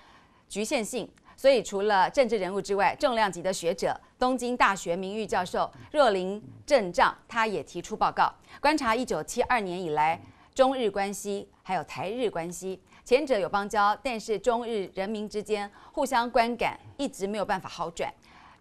局限性。所以，除了政治人物之外，重量级的学者，东京大学名誉教授若林正丈，他也提出报告，观察一九七二年以来中日关系还有台日关系，前者有邦交，但是中日人民之间互相观感一直没有办法好转。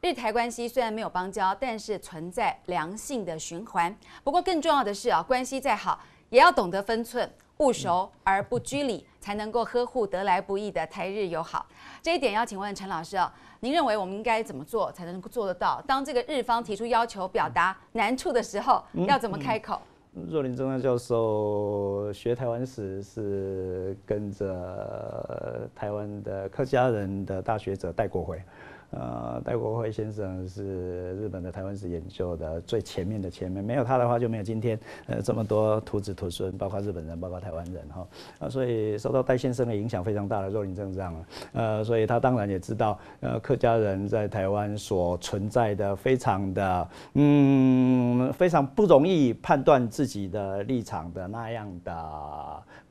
日台关系虽然没有邦交，但是存在良性的循环。不过更重要的是啊，关系再好也要懂得分寸，务熟而不拘礼，才能够呵护得来不易的台日友好。这一点要请问陈老师啊，您认为我们应该怎么做才能够做得到？当这个日方提出要求、表达难处的时候，要怎么开口？若林中央教授学台湾史是跟着台湾的客家人的大学者戴国回，呃，戴国辉先生是日本的台湾史研究的最前面的前面，没有他的话就没有今天。呃，这么多徒子徒孙，包括日本人，包括台湾人哈。啊，所以受到戴先生的影响非常大的肉林正章，呃，所以他当然也知道，呃，客家人在台湾所存在的非常的，嗯，非常不容易判断自己的立场的那样的。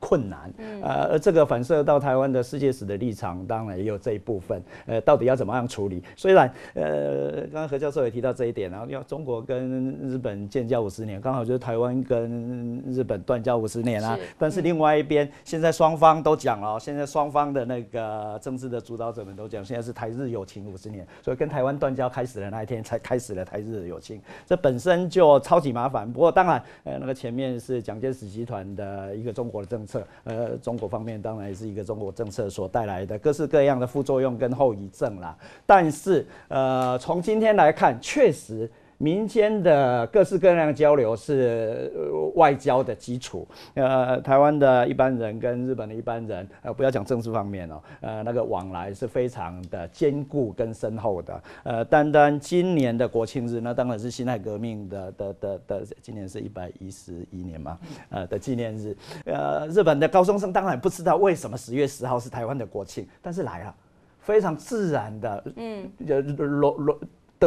困难，嗯、呃，这个反射到台湾的世界史的立场，当然也有这一部分。呃，到底要怎么样处理？虽然，呃，刚刚何教授也提到这一点，然后要中国跟日本建交五十年，刚好就是台湾跟日本断交五十年啊。但是另外一边，现在双方都讲了，现在双方的那个政治的主导者们都讲，现在是台日友情五十年。所以跟台湾断交开始的那一天，才开始了台日友情。这本身就超级麻烦。不过当然，呃，那个前面是蒋介石集团的一个中国的政策。呃，中国方面当然也是一个中国政策所带来的各式各样的副作用跟后遗症啦。但是，呃，从今天来看，确实。民间的各式各样的交流是外交的基础。呃，台湾的一般人跟日本的一般人，呃，不要讲政治方面哦，呃，那个往来是非常的坚固跟深厚的。呃，单单今年的国庆日，那当然是辛亥革命的的的的，今年是一百一十一年嘛，呃的纪念日。呃，日本的高中生当然不知道为什么十月十号是台湾的国庆，但是来了，非常自然的，嗯，就罗罗。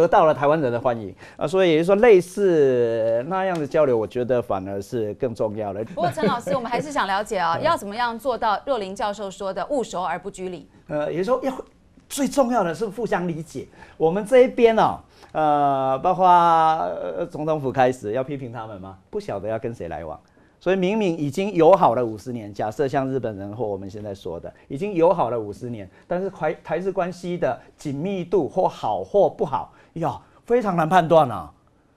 得到了台湾人的欢迎啊，所以也就是说，类似那样的交流，我觉得反而是更重要的。不过，陈老师，我们还是想了解啊，要怎么样做到若林教授说的“勿熟而不拘礼”？呃，也就是说，要最重要的是互相理解。我们这一边呢，呃，包括总统府开始要批评他们吗？不晓得要跟谁来往。所以明明已经友好了五十年，假设像日本人或我们现在说的已经友好了五十年，但是台台日关系的紧密度或好或不好，呀非常难判断呐。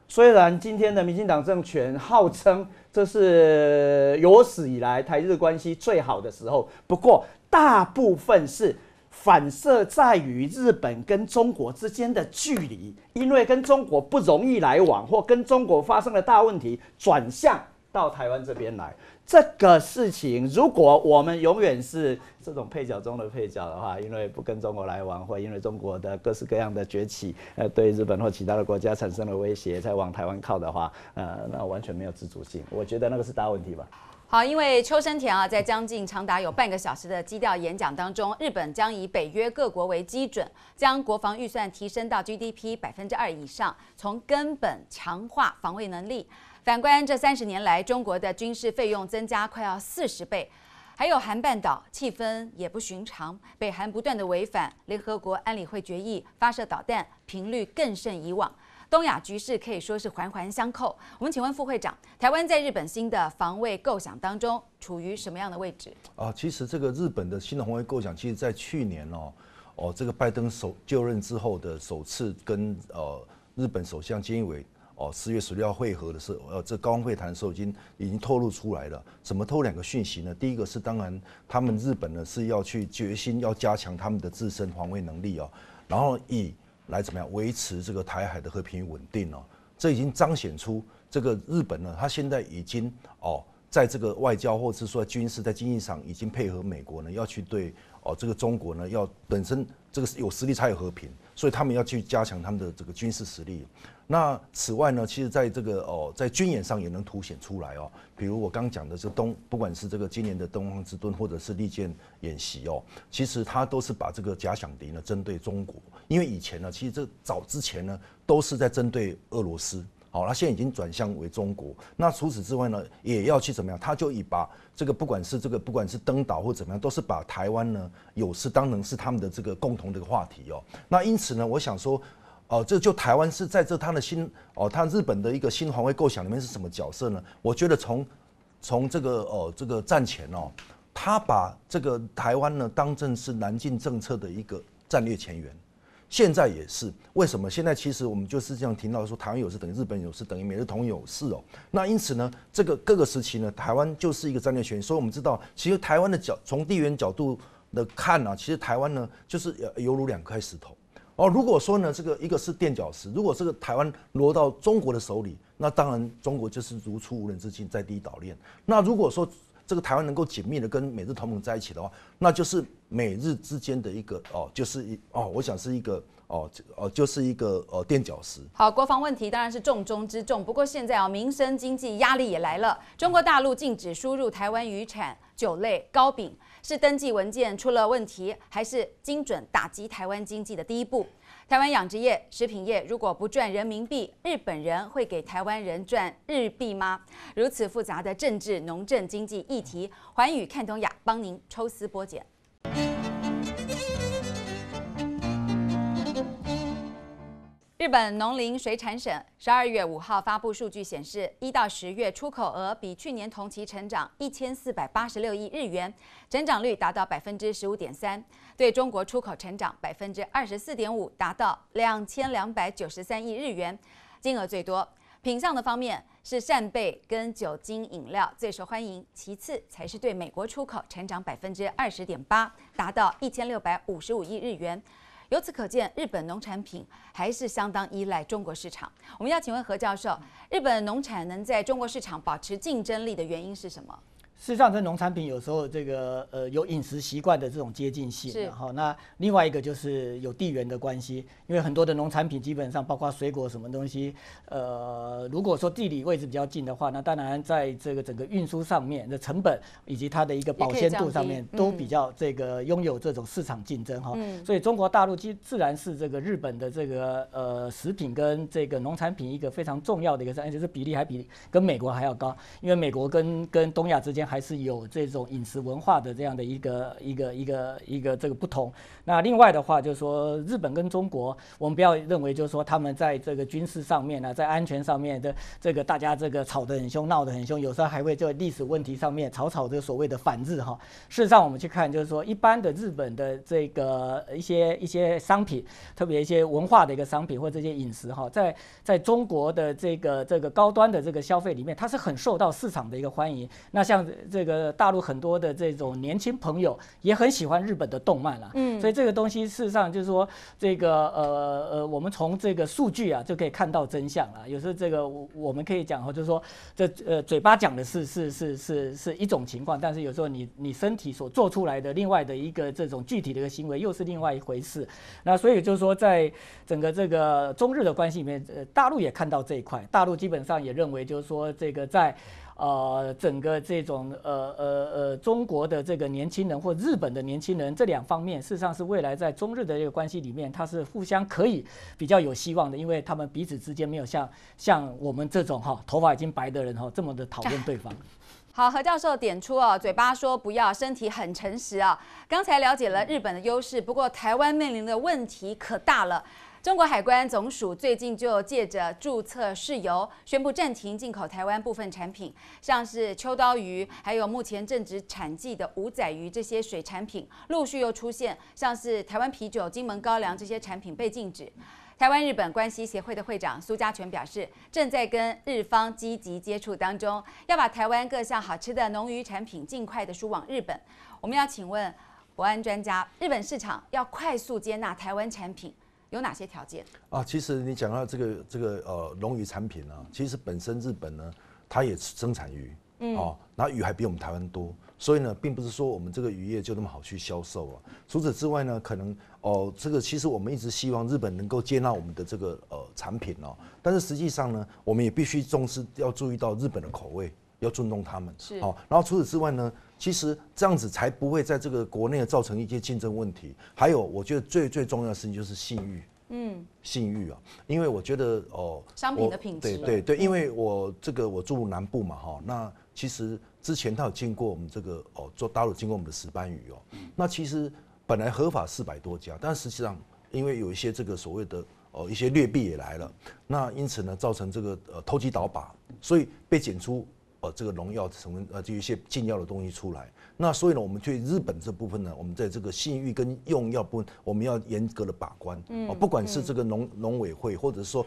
虽然今天的民进党政权号称这是有史以来台日关系最好的时候，不过大部分是反射在于日本跟中国之间的距离，因为跟中国不容易来往或跟中国发生了大问题转向。到台湾这边来，这个事情，如果我们永远是这种配角中的配角的话，因为不跟中国来往，或因为中国的各式各样的崛起，呃，对日本或其他的国家产生了威胁，再往台湾靠的话，呃，那完全没有自主性，我觉得那个是大问题吧。好，因为秋生田啊，在将近长达有半个小时的基调演讲当中，日本将以北约各国为基准，将国防预算提升到 GDP 百分之二以上，从根本强化防卫能力。反观这三十年来，中国的军事费用增加快要四十倍，还有韩半岛气氛也不寻常，北韩不断的违反联合国安理会决议，发射导弹频率更胜以往，东亚局势可以说是环环相扣。我们请问副会长，台湾在日本新的防卫构想当中处于什么样的位置？啊，其实这个日本的新的防卫构想，其实在去年哦，哦这个拜登首就任之后的首次跟呃日本首相菅义伟。哦，四月十六号会合的时候，呃，这高峰会谈的时候已经已经透露出来了。怎么透两个讯息呢？第一个是，当然他们日本呢是要去决心要加强他们的自身防卫能力哦，然后以来怎么样维持这个台海的和平与稳定哦。这已经彰显出这个日本呢，他现在已经哦，在这个外交或是说军事、在经济上已经配合美国呢，要去对哦这个中国呢，要本身这个有实力才有和平。所以他们要去加强他们的这个军事实力。那此外呢，其实在这个哦，在军演上也能凸显出来哦。比如我刚讲的是东，不管是这个今年的东方之盾，或者是利剑演习哦，其实他都是把这个假想敌呢针对中国，因为以前呢，其实这早之前呢都是在针对俄罗斯。好，他现在已经转向为中国。那除此之外呢，也要去怎么样？他就以把这个，不管是这个，不管是登岛或怎么样，都是把台湾呢有事当成是他们的这个共同的一个话题哦。那因此呢，我想说，哦，这就台湾是在这他的新哦，他日本的一个新防卫构想里面是什么角色呢？我觉得从从这个哦这个战前哦，他把这个台湾呢当正是南进政策的一个战略前沿。现在也是为什么？现在其实我们就是这样听到说台湾有事等于日本有事等于美日同盟有事哦。那因此呢，这个各个时期呢，台湾就是一个战略权益。所以我们知道，其实台湾的角从地缘角度的看呢，其实台湾呢就是犹如两块石头。哦，如果说呢这个一个是垫脚石，如果这个台湾落到中国的手里，那当然中国就是如出无人之境，在第一岛链。那如果说，这个台湾能够紧密的跟美日同盟在一起的话，那就是美日之间的一个哦，就是一哦，我想是一个哦，哦，就是一个哦垫脚石。好，国防问题当然是重中之重，不过现在啊，民生经济压力也来了。中国大陆禁止输入台湾渔产、酒类、糕饼，是登记文件出了问题，还是精准打击台湾经济的第一步？台湾养殖业、食品业如果不赚人民币，日本人会给台湾人赚日币吗？如此复杂的政治、农政、经济议题，环宇看东亚帮您抽丝剥茧。日本农林水产省十二月五号发布数据显示，一到十月出口额比去年同期成长一千四百八十六亿日元，增长率达到百分之十五点三。对中国出口成长百分之二十四点五，达到两千两百九十三亿日元，金额最多。品相的方面是扇贝跟酒精饮料最受欢迎，其次才是对美国出口成长百分之二十点八，达到一千六百五十五亿日元。由此可见，日本农产品还是相当依赖中国市场。我们要请问何教授，日本农产能在中国市场保持竞争力的原因是什么？事实上，这农产品有时候这个呃有饮食习惯的这种接近性，然后那另外一个就是有地缘的关系，因为很多的农产品基本上包括水果什么东西，呃，如果说地理位置比较近的话，那当然在这个整个运输上面的成本以及它的一个保鲜度上面都比较这个拥有这种市场竞争哈，所以中国大陆自自然是这个日本的这个呃食品跟这个农产品一个非常重要的一个占，而且是比例还比跟美国还要高，因为美国跟跟东亚之间。还是有这种饮食文化的这样的一个一个一个一个这个不同。那另外的话，就是说日本跟中国，我们不要认为就是说他们在这个军事上面呢，在安全上面的这个大家这个吵得很凶，闹得很凶，有时候还会就历史问题上面吵吵这个所谓的反日哈。事实上，我们去看就是说一般的日本的这个一些一些商品，特别一些文化的一个商品或这些饮食哈，在在中国的这个这个高端的这个消费里面，它是很受到市场的一个欢迎。那像。这个大陆很多的这种年轻朋友也很喜欢日本的动漫了，嗯，所以这个东西事实上就是说，这个呃呃，我们从这个数据啊就可以看到真相了。有时候这个我们可以讲哈，就是说这呃嘴巴讲的是是是是是一种情况，但是有时候你你身体所做出来的另外的一个这种具体的一个行为又是另外一回事。那所以就是说，在整个这个中日的关系里面，呃，大陆也看到这一块，大陆基本上也认为就是说这个在。呃，整个这种呃呃呃，中国的这个年轻人或日本的年轻人这两方面，事实上是未来在中日的这个关系里面，它是互相可以比较有希望的，因为他们彼此之间没有像像我们这种哈头发已经白的人哈这么的讨厌对方。好，何教授点出啊，嘴巴说不要，身体很诚实啊。刚才了解了日本的优势，不过台湾面临的问题可大了。中国海关总署最近就借着注册事由，宣布暂停进口台湾部分产品，像是秋刀鱼，还有目前正值产季的五仔鱼这些水产品，陆续又出现像是台湾啤酒、金门高粱这些产品被禁止。台湾日本关系协会的会长苏家全表示，正在跟日方积极接触当中，要把台湾各项好吃的农渔产品尽快的输往日本。我们要请问国安专家，日本市场要快速接纳台湾产品。有哪些条件啊？其实你讲到这个这个呃龙鱼产品呢，其实本身日本呢，它也生产鱼，哦，然后鱼还比我们台湾多，所以呢，并不是说我们这个渔业就那么好去销售啊。除此之外呢，可能哦，这个其实我们一直希望日本能够接纳我们的这个呃产品哦，但是实际上呢，我们也必须重视要注意到日本的口味。要尊重他们，是好。然后除此之外呢，其实这样子才不会在这个国内造成一些竞争问题。还有，我觉得最最重要的事情就是信誉，嗯，信誉啊，因为我觉得哦，商品的品质，对对对，因为我这个我住南部嘛，哈，那其实之前他有经过我们这个哦，做大陆经过我们的石斑鱼哦，那其实本来合法四百多家，但实际上因为有一些这个所谓的哦一些劣币也来了，那因此呢，造成这个呃投机倒把，所以被检出。呃，这个农药成分呃，就一些禁药的东西出来，那所以呢，我们对日本这部分呢，我们在这个信誉跟用药部分，我们要严格的把关。嗯，哦，不管是这个农农委会，或者是说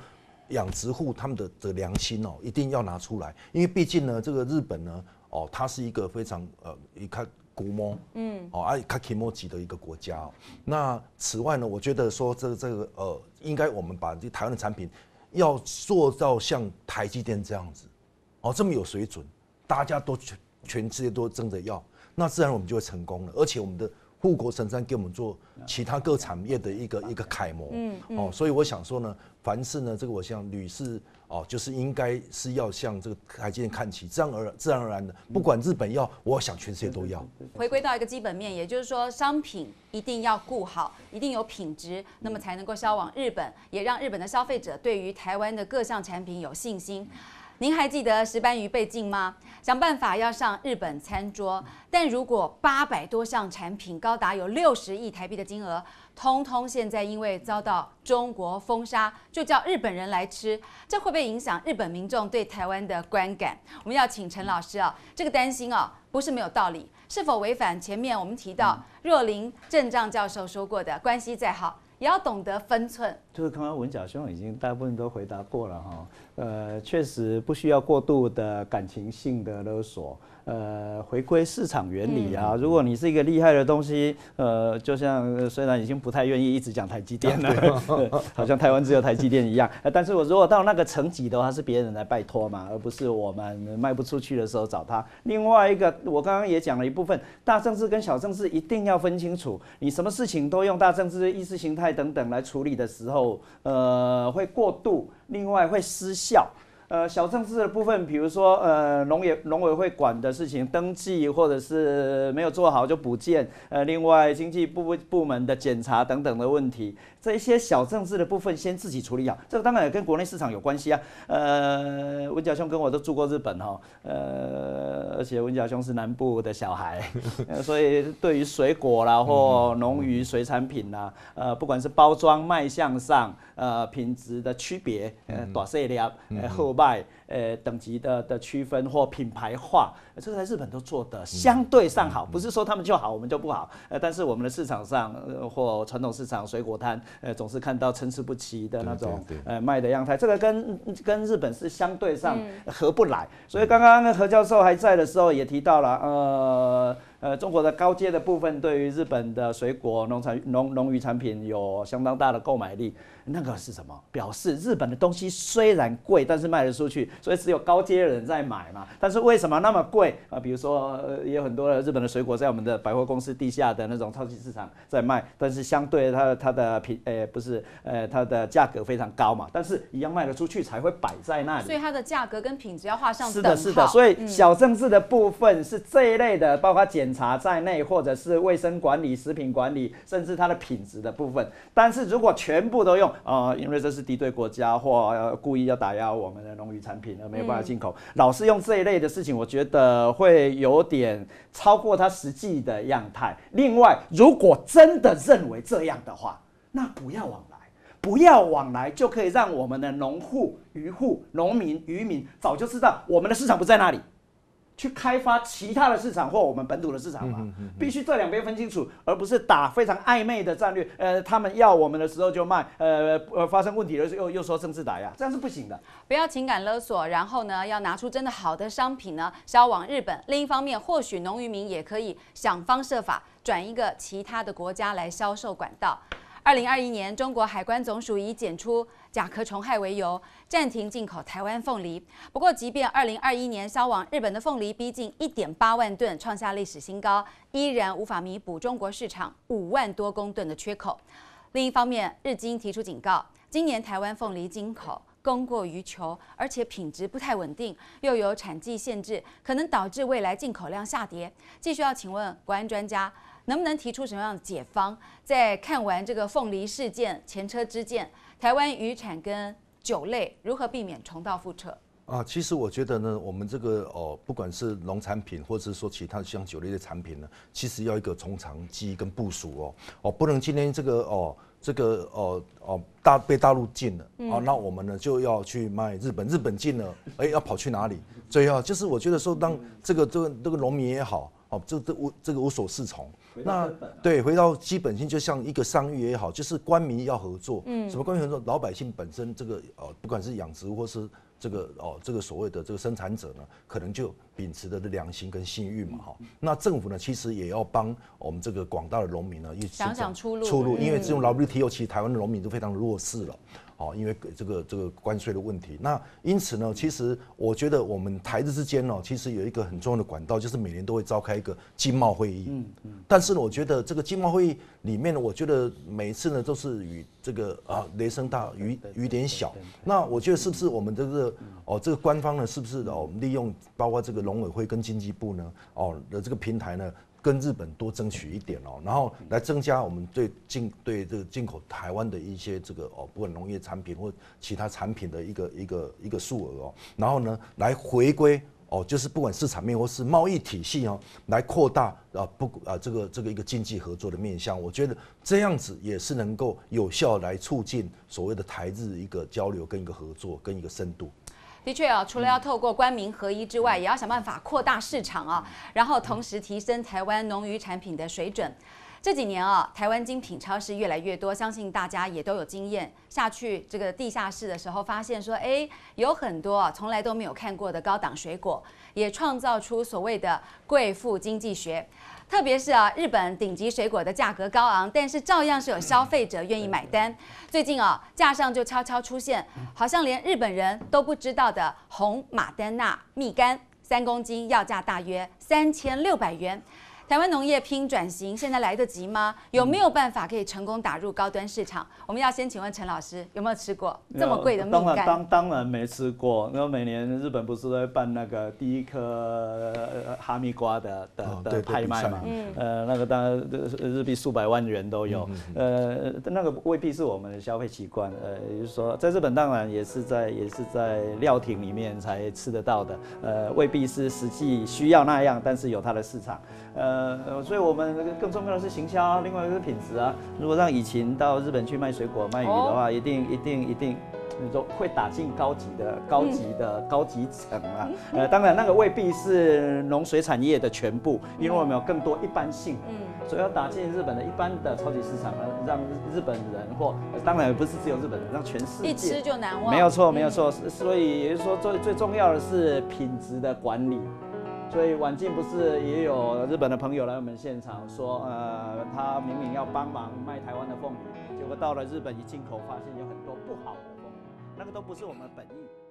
养殖户他们的的良心哦，一定要拿出来，因为毕竟呢，这个日本呢，哦，它是一个非常呃，一看古毛，嗯，哦，爱卡基莫吉的一个国家。那此外呢，我觉得说这这个呃，应该我们把这台湾的产品要做到像台积电这样子。哦，这么有水准，大家都全全世界都争着要，那自然我们就会成功了。而且我们的护国神山给我们做其他各产业的一个一个楷模。嗯，哦，所以我想说呢，凡事呢，这个我想女士哦，就是应该是要向这个海健看齐，这样而自然而然的，不管日本要，我想全世界都要。回归到一个基本面，也就是说，商品一定要顾好，一定有品质，那么才能够销往日本，也让日本的消费者对于台湾的各项产品有信心。您还记得石斑鱼被禁吗？想办法要上日本餐桌，但如果八百多项产品，高达有六十亿台币的金额，通通现在因为遭到中国封杀，就叫日本人来吃，这会不会影响日本民众对台湾的观感？我们要请陈老师啊，这个担心啊不是没有道理。是否违反前面我们提到若林正藏教授说过的“关系再好”？也要懂得分寸。就是刚刚文角兄已经大部分都回答过了哈，呃，确实不需要过度的感情性的勒索。呃，回归市场原理啊！如果你是一个厉害的东西，呃，就像虽然已经不太愿意一直讲台积电了，好像台湾只有台积电一样。但是我如果到那个层级的话，是别人来拜托嘛，而不是我们卖不出去的时候找他。另外一个，我刚刚也讲了一部分，大政治跟小政治一定要分清楚。你什么事情都用大政治的意识形态等等来处理的时候，呃，会过度，另外会失效。呃，小政治的部分，比如说，呃，农业农委会管的事情，登记或者是没有做好就补建，呃，另外经济部部部门的检查等等的问题，这一些小政治的部分先自己处理好。这个当然也跟国内市场有关系啊。呃，文家兄跟我都住过日本哦，呃，而且文家兄是南部的小孩，所以对于水果啦或农渔水产品啦，呃，不管是包装卖相上。呃，品质的区别，呃，大细粒，呃，好白。呃，等级的的区分或品牌化，这个在日本都做的相对上好，不是说他们就好，我们就不好。呃，但是我们的市场上或传统市场水果摊，呃，总是看到参差不齐的那种，呃，卖的样态，这个跟跟日本是相对上合不来。所以刚刚何教授还在的时候也提到了，呃呃，中国的高阶的部分对于日本的水果、农产、农农渔产品有相当大的购买力。那个是什么？表示日本的东西虽然贵，但是卖得出去。所以只有高阶人在买嘛，但是为什么那么贵啊？比如说也有很多日本的水果在我们的百货公司地下的那种超级市场在卖，但是相对它它的品呃不是呃它的价格非常高嘛，但是一样卖得出去才会摆在那里。所以它的价格跟品质要画上是的，是的。所以小政治的部分是这一类的，包括检查在内，或者是卫生管理、食品管理，甚至它的品质的部分。但是如果全部都用啊，因为这是敌对国家或故意要打压我们的农渔产。品。品而没有办法进口，老是用这一类的事情，我觉得会有点超过它实际的样态。另外，如果真的认为这样的话，那不要往来，不要往来，就可以让我们的农户、渔户、农民、渔民早就知道我们的市场不在那里。去开发其他的市场或我们本土的市场嘛，必须这两边分清楚，而不是打非常暧昧的战略。呃，他们要我们的时候就卖，呃呃，发生问题了又又说政治打压，这样是不行的。不要情感勒索，然后呢，要拿出真的好的商品呢，销往日本。另一方面，或许农渔民也可以想方设法转一个其他的国家来销售管道。二零二一年，中国海关总署以检出甲壳虫害为由。暂停进口台湾凤梨。不过，即便2021年销往日本的凤梨逼近1.8万吨，创下历史新高，依然无法弥补中国市场5万多公吨的缺口。另一方面，日经提出警告：今年台湾凤梨进口供过于求，而且品质不太稳定，又有产季限制，可能导致未来进口量下跌。继续要请问国安专家，能不能提出什么样的解方？在看完这个凤梨事件前车之鉴，台湾渔产跟。酒类如何避免重蹈覆辙啊？其实我觉得呢，我们这个哦，不管是农产品或者是说其他的像酒类的产品呢，其实要一个从长计跟部署哦哦，不能今天这个哦这个哦哦大被大陆禁了啊，那我们呢就要去卖日本，日本禁了，哎，要跑去哪里？所以啊，就是我觉得说，当这个这个这个农民也好。这这无这个无所适从。那对，回到基本性，就像一个商誉也好，就是官民要合作。嗯，什么官民合作？老百姓本身这个哦，不管是养殖或是这个哦，这个所谓的这个生产者呢，可能就秉持的良心跟信誉嘛，哈。那政府呢，其实也要帮我们这个广大的农民呢，想想出路，出路。因为这种 WTO，其实台湾的农民都非常弱势了。哦，因为这个这个关税的问题，那因此呢，其实我觉得我们台日之间呢，其实有一个很重要的管道，就是每年都会召开一个经贸会议。嗯嗯。但是呢，我觉得这个经贸会议里面呢，我觉得每一次呢都是雨这个啊雷声大雨雨点小。那我觉得是不是我们这个哦这个官方呢，是不是哦利用包括这个农委会跟经济部呢哦的这个平台呢？跟日本多争取一点哦，然后来增加我们对进对这个进口台湾的一些这个哦，不管农业产品或其他产品的一个一个一个数额哦，然后呢来回归哦，就是不管市场面或是贸易体系哦，来扩大啊不啊这个这个一个经济合作的面向，我觉得这样子也是能够有效来促进所谓的台日一个交流跟一个合作跟一个深度。的确啊，除了要透过官民合一之外，也要想办法扩大市场啊，然后同时提升台湾农渔产品的水准。这几年啊，台湾精品超市越来越多，相信大家也都有经验。下去这个地下室的时候，发现说，哎，有很多啊从来都没有看过的高档水果，也创造出所谓的贵妇经济学。特别是啊，日本顶级水果的价格高昂，但是照样是有消费者愿意买单。最近啊，架上就悄悄出现，好像连日本人都不知道的红马丹娜蜜柑，三公斤要价大约三千六百元。台湾农业拼转型，现在来得及吗？有没有办法可以成功打入高端市场？我们要先请问陈老师，有没有吃过这么贵的蜜柑？当当然没吃过。那每年日本不是都会办那个第一颗哈密瓜的的拍卖嘛？嗯，呃，那个当然日币数百万元都有。呃，那个未必是我们的消费习惯。呃，也就是说，在日本当然也是在也是在料亭里面才吃得到的。呃，未必是实际需要那样，但是有它的市场。呃，所以我们更重要的是行销，另外一个是品质啊。如果让以前到日本去卖水果、卖鱼的话，一定、一定、一定，你说会打进高级的、高级的、高级层啊。呃，当然那个未必是农水产业的全部，因为我们有更多一般性。嗯，所以要打进日本的一般的超级市场，让日本人或当然不是只有日本人，让全世界一吃就难忘。没有错，没有错。所以也就是说，最最重要的是品质的管理。所以，晚进不是也有日本的朋友来我们现场说，呃，他明明要帮忙卖台湾的凤梨，结果到了日本一进口，发现有很多不好的凤梨，那个都不是我们本意。